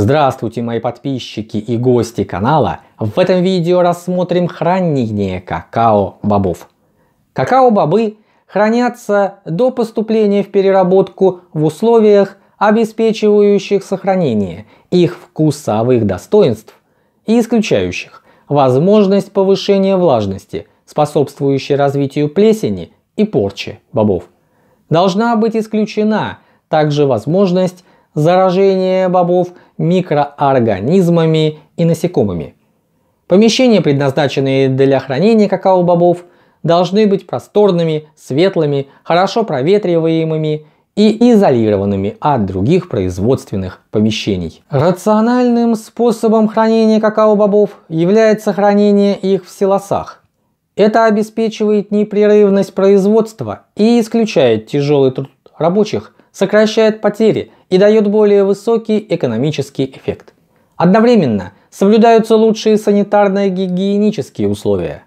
Здравствуйте, мои подписчики и гости канала. В этом видео рассмотрим хранение какао-бобов. Какао-бобы хранятся до поступления в переработку в условиях, обеспечивающих сохранение их вкусовых достоинств и исключающих возможность повышения влажности, способствующей развитию плесени и порчи бобов. Должна быть исключена также возможность заражения бобов – микроорганизмами и насекомыми. Помещения, предназначенные для хранения какао-бобов, должны быть просторными, светлыми, хорошо проветриваемыми и изолированными от других производственных помещений. Рациональным способом хранения какао-бобов является хранение их в силосах. Это обеспечивает непрерывность производства и исключает тяжелый труд рабочих, сокращает потери и дает более высокий экономический эффект. Одновременно соблюдаются лучшие санитарно-гигиенические условия.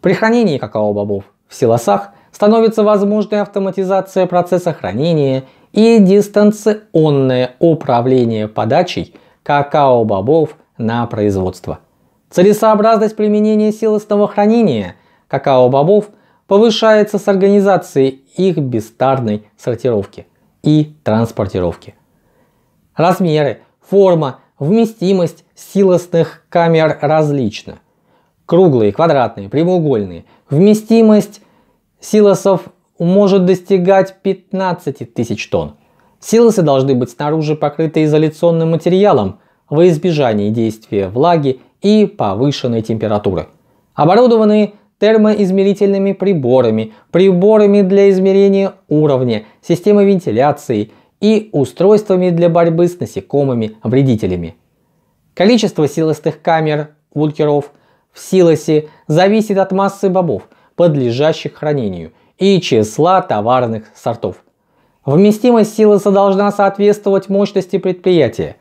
При хранении какао-бобов в силосах становится возможной автоматизация процесса хранения и дистанционное управление подачей какао-бобов на производство. Целесообразность применения силостного хранения какао-бобов повышается с организацией их бестарной сортировки – и транспортировки. Размеры, форма, вместимость силосных камер различны: Круглые, квадратные, прямоугольные. Вместимость силосов может достигать 15 тысяч тонн. Силосы должны быть снаружи покрыты изоляционным материалом во избежание действия влаги и повышенной температуры. Оборудованные термоизмерительными приборами, приборами для измерения уровня, системой вентиляции и устройствами для борьбы с насекомыми-вредителями. Количество силостых камер Вулкеров в силосе зависит от массы бобов, подлежащих хранению, и числа товарных сортов. Вместимость силоса должна соответствовать мощности предприятия.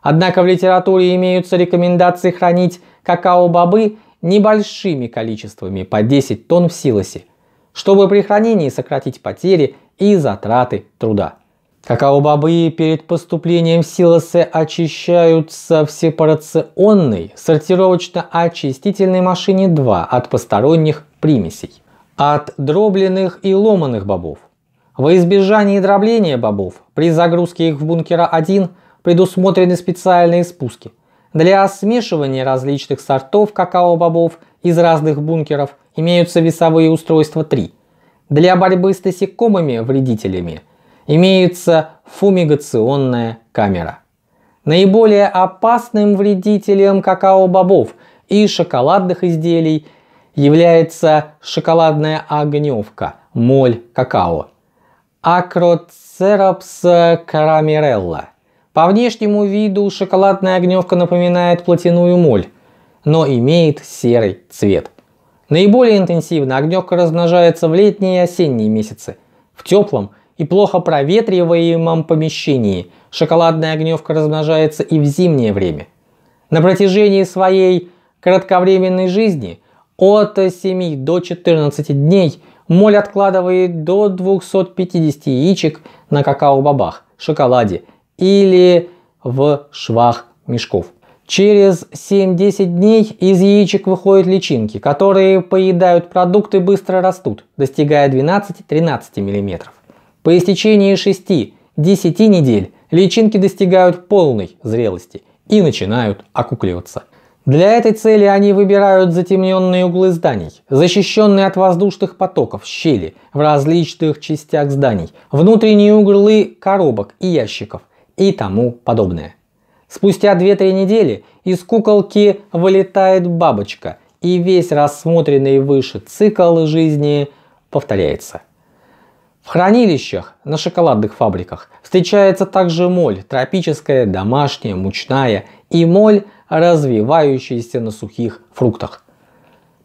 Однако в литературе имеются рекомендации хранить какао-бобы небольшими количествами по 10 тонн в силосе, чтобы при хранении сократить потери и затраты труда. Какао-бобы перед поступлением в силосы очищаются в сепарационной сортировочно-очистительной машине 2 от посторонних примесей, от дробленных и ломаных бобов. Во избежание дробления бобов при загрузке их в бункера 1 предусмотрены специальные спуски – для смешивания различных сортов какао-бобов из разных бункеров имеются весовые устройства 3. Для борьбы с насекомыми-вредителями имеется фумигационная камера. Наиболее опасным вредителем какао-бобов и шоколадных изделий является шоколадная огневка, моль какао, Acrocerapis caramyrella – по внешнему виду шоколадная огневка напоминает платяную моль, но имеет серый цвет. Наиболее интенсивно огневка размножается в летние и осенние месяцы. В теплом и плохо проветриваемом помещении шоколадная огневка размножается и в зимнее время. На протяжении своей кратковременной жизни от 7 до 14 дней моль откладывает до 250 яичек на какао-бобах, шоколаде или в швах мешков. Через 7-10 дней из яичек выходят личинки, которые поедают продукты и быстро растут, достигая 12-13 мм. По истечении 6-10 недель личинки достигают полной зрелости и начинают окукливаться. Для этой цели они выбирают затемненные углы зданий, защищенные от воздушных потоков, щели в различных частях зданий, внутренние углы коробок и ящиков – и тому подобное. Спустя 2-3 недели из куколки вылетает бабочка, и весь рассмотренный выше цикл жизни повторяется. В хранилищах на шоколадных фабриках встречается также моль, тропическая, домашняя, мучная и моль, развивающаяся на сухих фруктах.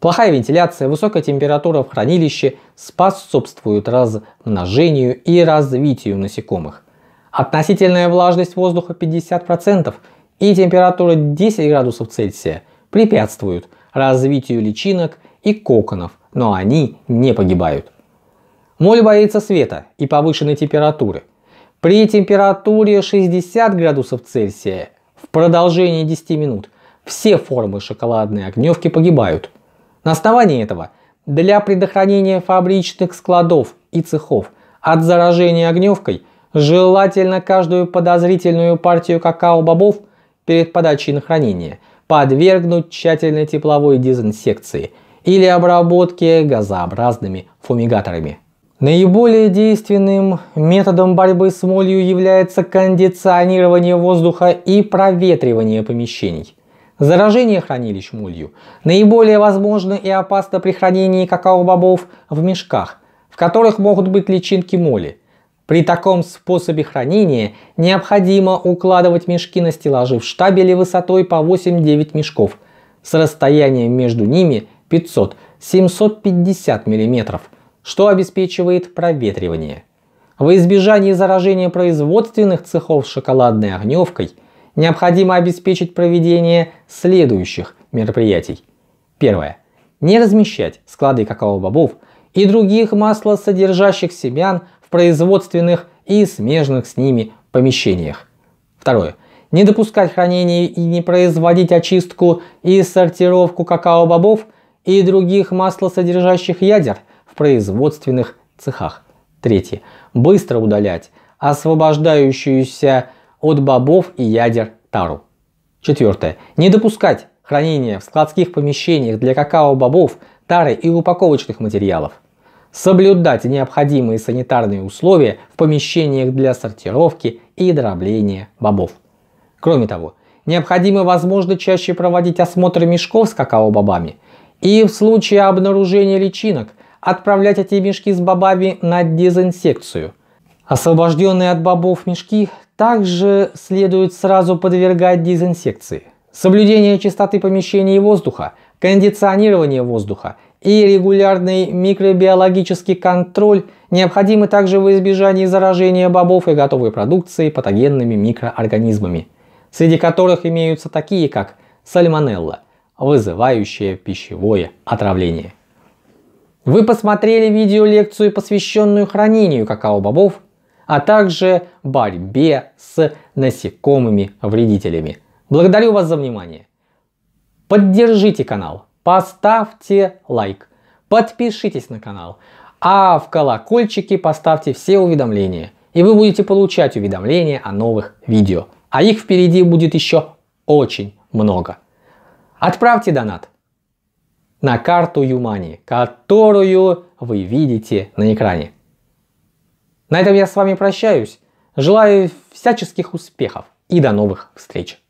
Плохая вентиляция, высокая температура в хранилище способствуют размножению и развитию насекомых. Относительная влажность воздуха 50% и температура 10 градусов Цельсия препятствуют развитию личинок и коконов, но они не погибают. Моль боится света и повышенной температуры. При температуре 60 градусов Цельсия в продолжении 10 минут все формы шоколадной огневки погибают. На основании этого для предохранения фабричных складов и цехов от заражения огневкой – Желательно каждую подозрительную партию какао-бобов перед подачей на хранение подвергнуть тщательной тепловой дезинсекции или обработке газообразными фумигаторами. Наиболее действенным методом борьбы с молью является кондиционирование воздуха и проветривание помещений. Заражение хранилищ молью наиболее возможно и опасно при хранении какао-бобов в мешках, в которых могут быть личинки моли – при таком способе хранения необходимо укладывать мешки на стеллажи в штабеле высотой по 8-9 мешков с расстоянием между ними 500-750 мм, что обеспечивает проветривание. В избежании заражения производственных цехов шоколадной огневкой необходимо обеспечить проведение следующих мероприятий. Первое. Не размещать склады какао-бобов и других маслосодержащих семян производственных и смежных с ними помещениях. Второе. Не допускать хранения и не производить очистку и сортировку какао-бобов и других маслосодержащих ядер в производственных цехах. Третье. Быстро удалять освобождающуюся от бобов и ядер тару. Четвертое. Не допускать хранения в складских помещениях для какао-бобов, тары и упаковочных материалов соблюдать необходимые санитарные условия в помещениях для сортировки и дробления бобов. Кроме того, необходимо, возможно, чаще проводить осмотр мешков с какао-бобами и в случае обнаружения личинок отправлять эти мешки с бобами на дезинсекцию. Освобожденные от бобов мешки также следует сразу подвергать дезинсекции. Соблюдение чистоты помещений и воздуха, кондиционирование воздуха и регулярный микробиологический контроль необходимы также в избежании заражения бобов и готовой продукции патогенными микроорганизмами, среди которых имеются такие как сальмонелла, вызывающая пищевое отравление. Вы посмотрели видеолекцию, посвященную хранению какао-бобов, а также борьбе с насекомыми-вредителями. Благодарю вас за внимание. Поддержите канал поставьте лайк, подпишитесь на канал, а в колокольчике поставьте все уведомления, и вы будете получать уведомления о новых видео. А их впереди будет еще очень много. Отправьте донат на карту Юмани, которую вы видите на экране. На этом я с вами прощаюсь. Желаю всяческих успехов и до новых встреч.